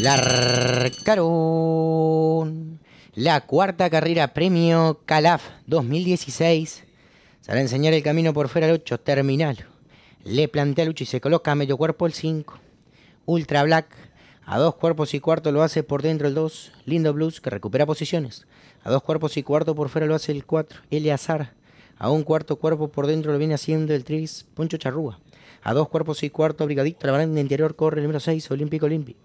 la cuarta carrera premio Calaf 2016. Sale a enseñar el camino por fuera al 8, terminal. Le plantea Lucho y se coloca a medio cuerpo el 5. Ultra Black a dos cuerpos y cuarto lo hace por dentro el 2. Lindo Blues que recupera posiciones. A dos cuerpos y cuarto por fuera lo hace el 4. Eleazar. A un cuarto cuerpo por dentro lo viene haciendo el 3. Poncho Charrúa. A dos cuerpos y cuarto, brigadito la en el interior corre el número 6, Olympic Olympic.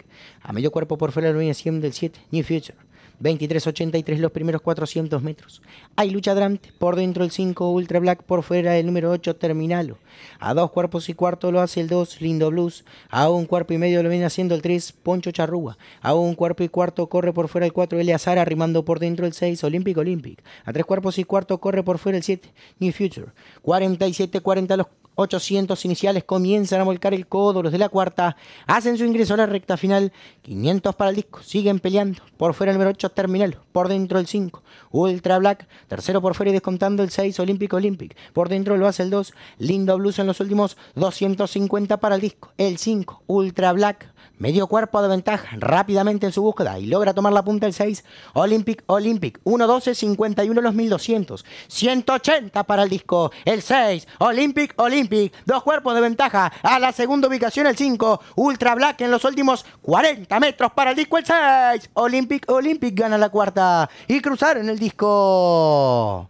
A medio cuerpo por fuera, lo viene haciendo el 7, New Future. 23.83 los primeros 400 metros. Hay lucha Drante, por dentro el 5 Ultra Black, por fuera el número 8 Terminalo. A dos cuerpos y cuarto lo hace el 2 Lindo Blues. A un cuerpo y medio lo viene haciendo el 3 Poncho Charrúa. A un cuerpo y cuarto corre por fuera el 4 Eleazar, arrimando por dentro el 6 Olympic Olympic. A tres cuerpos y cuarto corre por fuera el 7 New Future. 47-40 los 800 iniciales comienzan a volcar el codo, los de la cuarta hacen su ingreso a la recta final, 500 para el disco, siguen peleando, por fuera el número 8 terminal, por dentro el 5, Ultra Black, tercero por fuera y descontando el 6, olímpico Olympic, por dentro lo hace el 2, Lindo Blues en los últimos 250 para el disco, el 5, Ultra Black, Medio cuerpo de ventaja rápidamente en su búsqueda y logra tomar la punta el 6. Olympic, Olympic. 1-12, 51 los 1200. 180 para el disco. El 6. Olympic, Olympic. Dos cuerpos de ventaja. A la segunda ubicación el 5. Ultra Black en los últimos 40 metros para el disco. El 6. Olympic, Olympic gana la cuarta. Y en el disco.